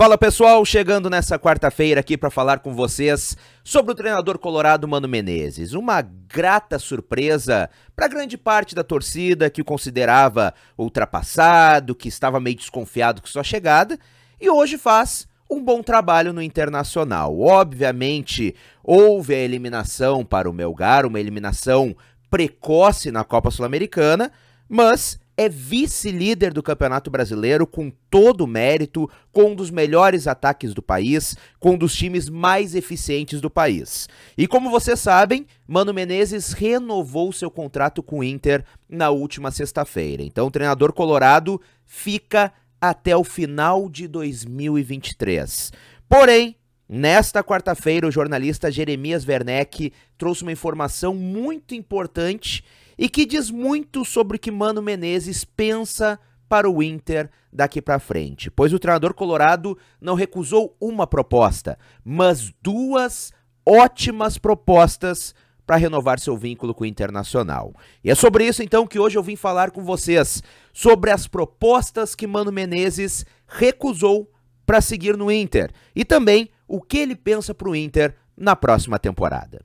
Fala pessoal, chegando nessa quarta-feira aqui para falar com vocês sobre o treinador colorado Mano Menezes. Uma grata surpresa para grande parte da torcida que o considerava ultrapassado, que estava meio desconfiado com sua chegada, e hoje faz um bom trabalho no Internacional. Obviamente, houve a eliminação para o Melgar, uma eliminação precoce na Copa Sul-Americana, mas é vice-líder do Campeonato Brasileiro com todo o mérito, com um dos melhores ataques do país, com um dos times mais eficientes do país. E como vocês sabem, Mano Menezes renovou seu contrato com o Inter na última sexta-feira. Então o treinador colorado fica até o final de 2023. Porém, Nesta quarta-feira, o jornalista Jeremias Werneck trouxe uma informação muito importante e que diz muito sobre o que Mano Menezes pensa para o Inter daqui para frente, pois o treinador colorado não recusou uma proposta, mas duas ótimas propostas para renovar seu vínculo com o Internacional. E é sobre isso então que hoje eu vim falar com vocês sobre as propostas que Mano Menezes recusou para seguir no Inter e também o que ele pensa para o Inter na próxima temporada.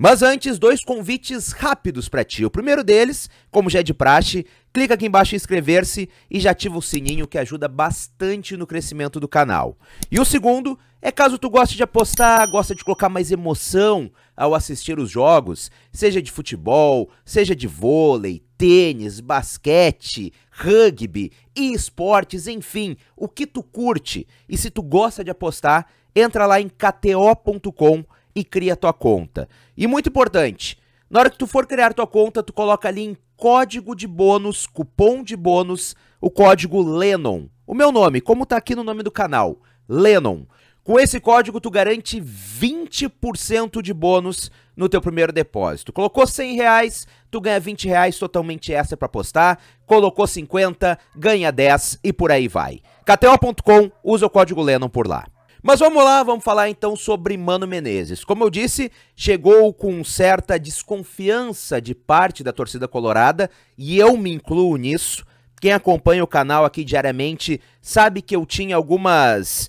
Mas antes, dois convites rápidos para ti. O primeiro deles, como já é de praxe, clica aqui embaixo em inscrever-se e já ativa o sininho que ajuda bastante no crescimento do canal. E o segundo é caso tu goste de apostar, gosta de colocar mais emoção ao assistir os jogos, seja de futebol, seja de vôlei, tênis, basquete, rugby e esportes, enfim, o que tu curte. E se tu gosta de apostar, entra lá em kto.com.br e cria tua conta. E muito importante, na hora que tu for criar tua conta, tu coloca ali em código de bônus, cupom de bônus, o código Lennon. O meu nome, como tá aqui no nome do canal, Lennon. Com esse código, tu garante 20% de bônus no teu primeiro depósito. Colocou 100 reais, tu ganha 20 reais totalmente extra para apostar. Colocou 50, ganha 10 e por aí vai. KTO.com, usa o código Lennon por lá. Mas vamos lá, vamos falar então sobre Mano Menezes. Como eu disse, chegou com certa desconfiança de parte da torcida colorada, e eu me incluo nisso. Quem acompanha o canal aqui diariamente sabe que eu tinha algumas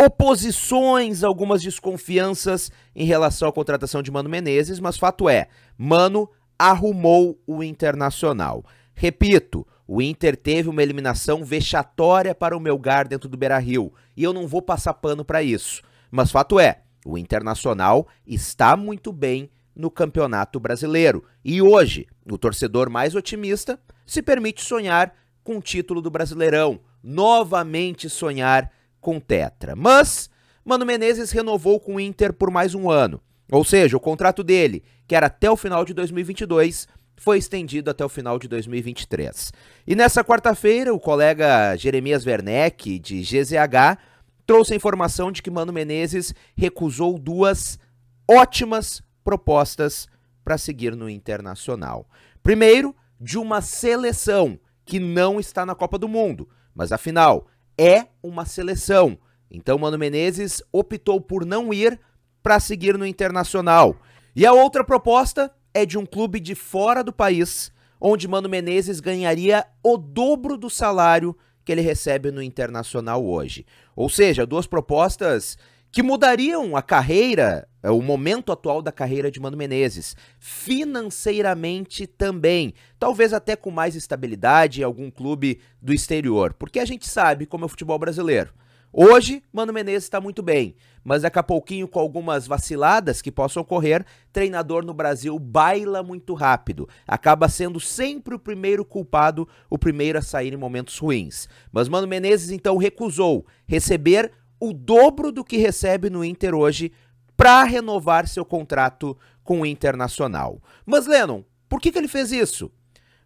oposições, algumas desconfianças em relação à contratação de Mano Menezes, mas fato é, Mano arrumou o Internacional. Repito, o Inter teve uma eliminação vexatória para o Melgar dentro do Beira-Rio, e eu não vou passar pano para isso. Mas fato é, o Internacional está muito bem no Campeonato Brasileiro. E hoje, o torcedor mais otimista se permite sonhar com o título do Brasileirão, novamente sonhar com Tetra. Mas Mano Menezes renovou com o Inter por mais um ano. Ou seja, o contrato dele, que era até o final de 2022, foi estendido até o final de 2023. E nessa quarta-feira, o colega Jeremias Werneck, de GZH, trouxe a informação de que Mano Menezes recusou duas ótimas propostas para seguir no internacional. Primeiro, de uma seleção que não está na Copa do Mundo, mas afinal é uma seleção. Então Mano Menezes optou por não ir para seguir no internacional. E a outra proposta é de um clube de fora do país, onde Mano Menezes ganharia o dobro do salário que ele recebe no Internacional hoje. Ou seja, duas propostas que mudariam a carreira, é, o momento atual da carreira de Mano Menezes, financeiramente também, talvez até com mais estabilidade em algum clube do exterior, porque a gente sabe como é o futebol brasileiro. Hoje, Mano Menezes está muito bem, mas daqui a pouquinho, com algumas vaciladas que possam ocorrer, treinador no Brasil baila muito rápido. Acaba sendo sempre o primeiro culpado, o primeiro a sair em momentos ruins. Mas Mano Menezes então recusou receber o dobro do que recebe no Inter hoje para renovar seu contrato com o Internacional. Mas Lennon, por que, que ele fez isso?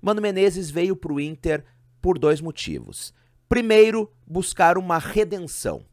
Mano Menezes veio para o Inter por dois motivos. Primeiro, buscar uma redenção,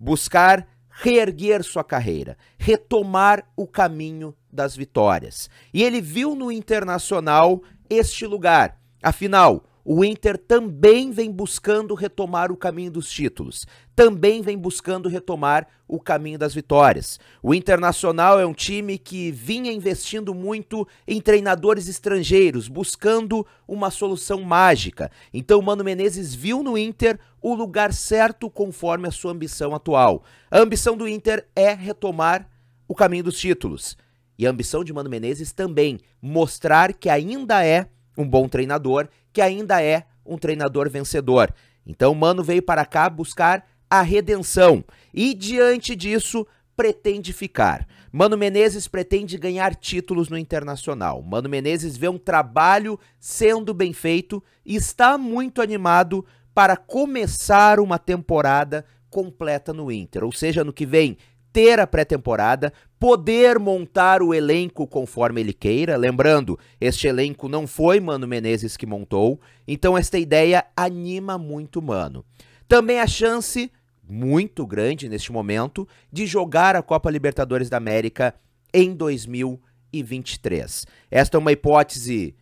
buscar reerguer sua carreira, retomar o caminho das vitórias. E ele viu no Internacional este lugar. Afinal, o Inter também vem buscando retomar o caminho dos títulos, também vem buscando retomar o caminho das vitórias. O Internacional é um time que vinha investindo muito em treinadores estrangeiros, buscando uma solução mágica. Então, o Mano Menezes viu no Inter o lugar certo conforme a sua ambição atual. A ambição do Inter é retomar o caminho dos títulos. E a ambição de Mano Menezes também mostrar que ainda é um bom treinador que ainda é um treinador vencedor. Então, Mano veio para cá buscar a redenção e, diante disso, pretende ficar. Mano Menezes pretende ganhar títulos no internacional. Mano Menezes vê um trabalho sendo bem feito e está muito animado para começar uma temporada completa no Inter, ou seja, no que vem ter a pré-temporada, poder montar o elenco conforme ele queira. Lembrando, este elenco não foi Mano Menezes que montou, então esta ideia anima muito Mano. Também a chance muito grande neste momento de jogar a Copa Libertadores da América em 2023. Esta é uma hipótese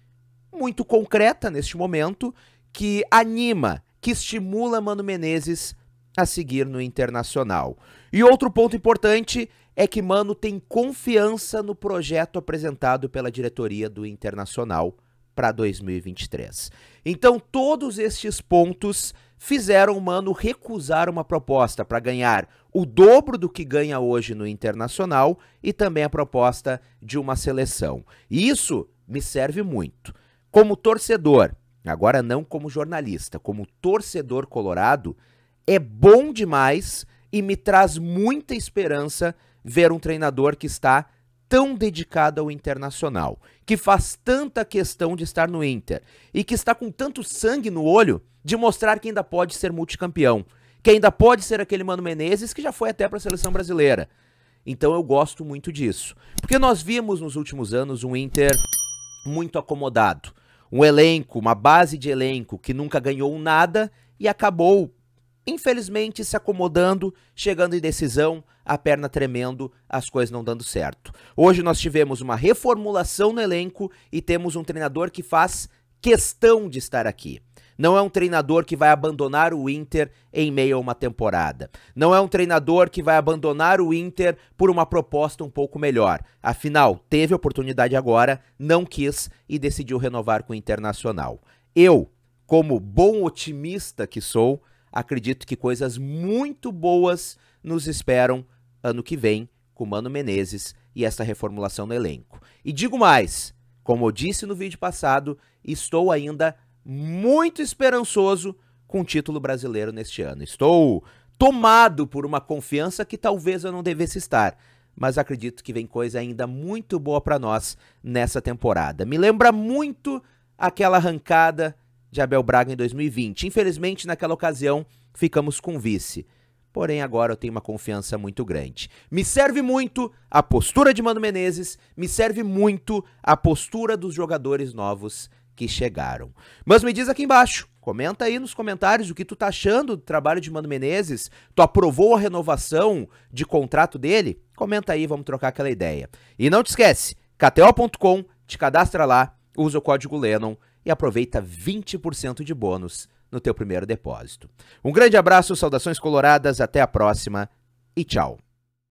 muito concreta neste momento que anima, que estimula Mano Menezes a seguir no Internacional. E outro ponto importante é que Mano tem confiança no projeto apresentado pela diretoria do Internacional para 2023. Então, todos estes pontos fizeram Mano recusar uma proposta para ganhar o dobro do que ganha hoje no Internacional e também a proposta de uma seleção. E isso me serve muito. Como torcedor, agora não como jornalista, como torcedor colorado, é bom demais e me traz muita esperança ver um treinador que está tão dedicado ao internacional, que faz tanta questão de estar no Inter e que está com tanto sangue no olho de mostrar que ainda pode ser multicampeão, que ainda pode ser aquele Mano Menezes que já foi até para a seleção brasileira. Então eu gosto muito disso. Porque nós vimos nos últimos anos um Inter muito acomodado. Um elenco, uma base de elenco que nunca ganhou nada e acabou infelizmente se acomodando, chegando em decisão, a perna tremendo, as coisas não dando certo. Hoje nós tivemos uma reformulação no elenco e temos um treinador que faz questão de estar aqui. Não é um treinador que vai abandonar o Inter em meio a uma temporada. Não é um treinador que vai abandonar o Inter por uma proposta um pouco melhor. Afinal, teve oportunidade agora, não quis e decidiu renovar com o Internacional. Eu, como bom otimista que sou, acredito que coisas muito boas nos esperam ano que vem com Mano Menezes e essa reformulação no elenco. E digo mais, como eu disse no vídeo passado, estou ainda muito esperançoso com o título brasileiro neste ano. Estou tomado por uma confiança que talvez eu não devesse estar, mas acredito que vem coisa ainda muito boa para nós nessa temporada. Me lembra muito aquela arrancada de Abel Braga em 2020. Infelizmente, naquela ocasião, ficamos com vice. Porém, agora eu tenho uma confiança muito grande. Me serve muito a postura de Mano Menezes, me serve muito a postura dos jogadores novos que chegaram. Mas me diz aqui embaixo, comenta aí nos comentários o que tu tá achando do trabalho de Mano Menezes. Tu aprovou a renovação de contrato dele? Comenta aí, vamos trocar aquela ideia. E não te esquece, kto.com, te cadastra lá, usa o código Lennon e aproveita 20% de bônus no teu primeiro depósito. Um grande abraço, saudações coloradas, até a próxima e tchau.